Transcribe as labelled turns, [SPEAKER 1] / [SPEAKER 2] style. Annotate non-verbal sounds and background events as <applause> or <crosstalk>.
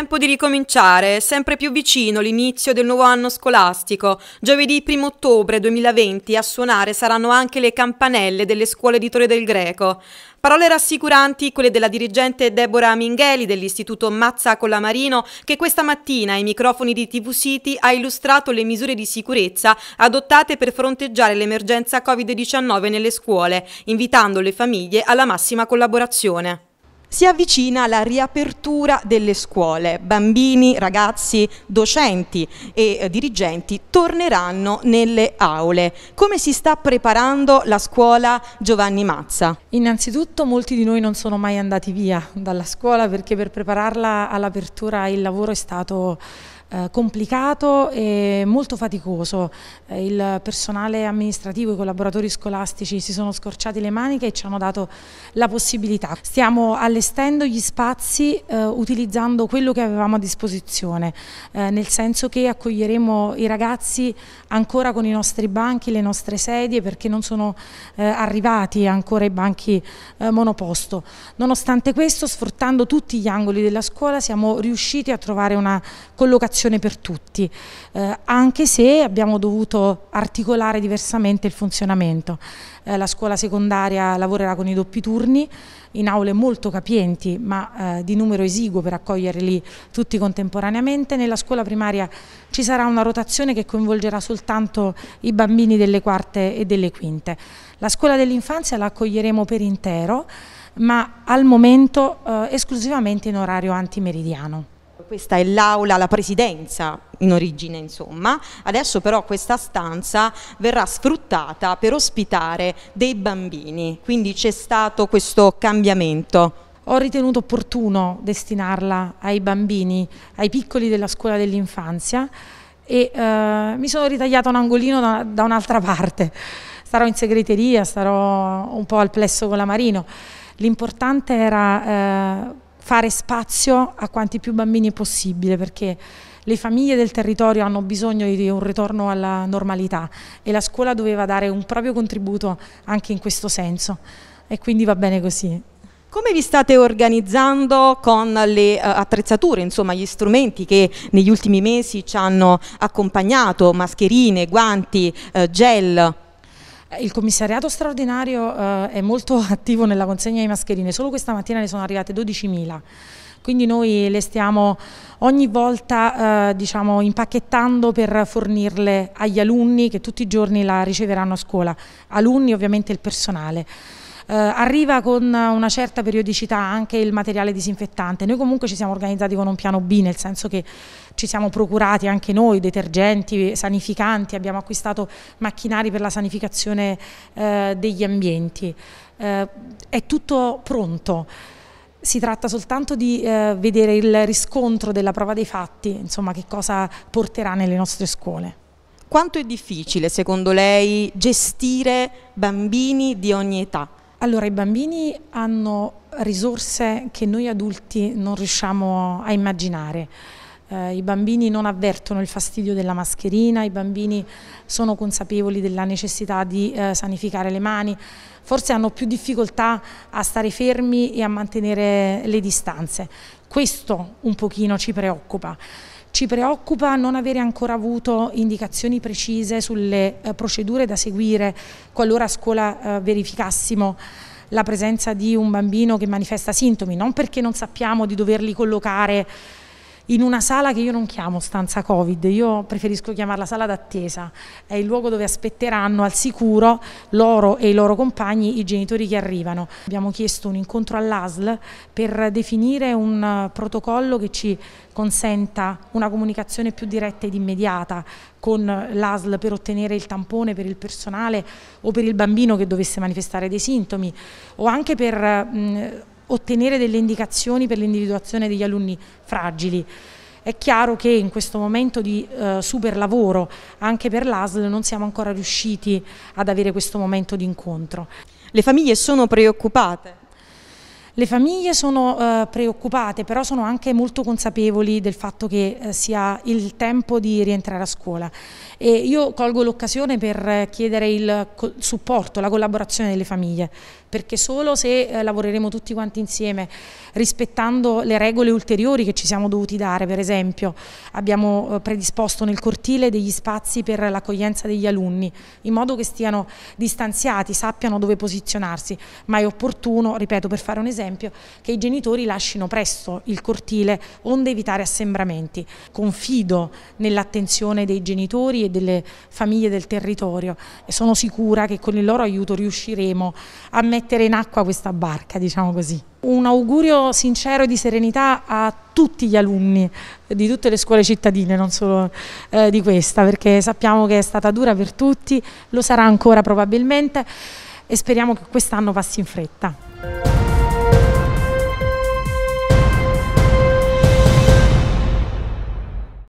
[SPEAKER 1] tempo di ricominciare, è sempre più vicino l'inizio del nuovo anno scolastico. Giovedì 1 ottobre 2020 a suonare saranno anche le campanelle delle scuole di Torre del Greco. Parole rassicuranti quelle della dirigente Deborah Mingheli dell'Istituto Mazza Collamarino che questa mattina ai microfoni di TV City ha illustrato le misure di sicurezza adottate per fronteggiare l'emergenza Covid-19 nelle scuole, invitando le famiglie alla massima collaborazione si avvicina la riapertura delle scuole. Bambini, ragazzi, docenti e eh, dirigenti torneranno nelle aule. Come si sta preparando la scuola
[SPEAKER 2] Giovanni Mazza? Innanzitutto molti di noi non sono mai andati via dalla scuola perché per prepararla all'apertura il lavoro è stato eh, complicato e molto faticoso. Eh, il personale amministrativo, i collaboratori scolastici si sono scorciati le maniche e ci hanno dato la possibilità. Stiamo allestendo gli spazi eh, utilizzando quello che avevamo a disposizione, eh, nel senso che accoglieremo i ragazzi ancora con i nostri banchi, le nostre sedie perché non sono eh, arrivati ancora i banchi eh, monoposto. Nonostante questo, sfruttando tutti gli angoli della scuola, siamo riusciti a trovare una collocazione soluzione per tutti, eh, anche se abbiamo dovuto articolare diversamente il funzionamento. Eh, la scuola secondaria lavorerà con i doppi turni, in aule molto capienti ma eh, di numero esiguo per accoglierli tutti contemporaneamente. Nella scuola primaria ci sarà una rotazione che coinvolgerà soltanto i bambini delle quarte e delle quinte. La scuola dell'infanzia la accoglieremo per intero ma al momento eh, esclusivamente in orario antimeridiano
[SPEAKER 1] questa è l'aula, la presidenza in origine insomma, adesso però questa stanza verrà sfruttata per ospitare dei
[SPEAKER 2] bambini, quindi c'è stato questo cambiamento ho ritenuto opportuno destinarla ai bambini, ai piccoli della scuola dell'infanzia e eh, mi sono ritagliata un angolino da, da un'altra parte. Starò in segreteria, starò un po' al plesso con la Marino. L'importante era eh, fare spazio a quanti più bambini possibile perché le famiglie del territorio hanno bisogno di un ritorno alla normalità e la scuola doveva dare un proprio contributo anche in questo senso e quindi va bene così. Come vi state organizzando con
[SPEAKER 1] le eh, attrezzature, insomma gli strumenti che negli ultimi mesi ci hanno accompagnato,
[SPEAKER 2] mascherine, guanti, eh, gel? Eh, il commissariato straordinario eh, è molto <laughs> attivo nella consegna di mascherine, solo questa mattina ne sono arrivate 12.000 quindi noi le stiamo ogni volta eh, diciamo, impacchettando per fornirle agli alunni che tutti i giorni la riceveranno a scuola, alunni ovviamente il personale. Eh, arriva con una certa periodicità anche il materiale disinfettante. Noi comunque ci siamo organizzati con un piano B, nel senso che ci siamo procurati anche noi detergenti, sanificanti, abbiamo acquistato macchinari per la sanificazione eh, degli ambienti. Eh, è tutto pronto. Si tratta soltanto di eh, vedere il riscontro della prova dei fatti, insomma che cosa porterà nelle nostre scuole.
[SPEAKER 1] Quanto è difficile, secondo lei, gestire bambini di
[SPEAKER 2] ogni età? Allora, i bambini hanno risorse che noi adulti non riusciamo a immaginare. Eh, I bambini non avvertono il fastidio della mascherina, i bambini sono consapevoli della necessità di eh, sanificare le mani, forse hanno più difficoltà a stare fermi e a mantenere le distanze. Questo un pochino ci preoccupa. Ci preoccupa non avere ancora avuto indicazioni precise sulle eh, procedure da seguire qualora a scuola eh, verificassimo la presenza di un bambino che manifesta sintomi, non perché non sappiamo di doverli collocare in una sala che io non chiamo stanza Covid, io preferisco chiamarla sala d'attesa, è il luogo dove aspetteranno al sicuro loro e i loro compagni i genitori che arrivano. Abbiamo chiesto un incontro all'ASL per definire un protocollo che ci consenta una comunicazione più diretta ed immediata con l'ASL per ottenere il tampone per il personale o per il bambino che dovesse manifestare dei sintomi o anche per mh, ottenere delle indicazioni per l'individuazione degli alunni fragili. È chiaro che in questo momento di eh, super lavoro anche per l'ASL non siamo ancora riusciti ad avere questo momento di incontro. Le famiglie sono preoccupate? Le famiglie sono eh, preoccupate, però sono anche molto consapevoli del fatto che eh, sia il tempo di rientrare a scuola. E io colgo l'occasione per chiedere il supporto, la collaborazione delle famiglie, perché solo se eh, lavoreremo tutti quanti insieme, rispettando le regole ulteriori che ci siamo dovuti dare, per esempio, abbiamo eh, predisposto nel cortile degli spazi per l'accoglienza degli alunni, in modo che stiano distanziati, sappiano dove posizionarsi, ma è opportuno, ripeto, per fare un esempio, esempio, che i genitori lasciano presto il cortile onde evitare assembramenti. Confido nell'attenzione dei genitori e delle famiglie del territorio e sono sicura che con il loro aiuto riusciremo a mettere in acqua questa barca, diciamo così. Un augurio sincero di serenità a tutti gli alunni di tutte le scuole cittadine, non solo eh, di questa, perché sappiamo che è stata dura per tutti, lo sarà ancora probabilmente e speriamo che quest'anno passi in fretta.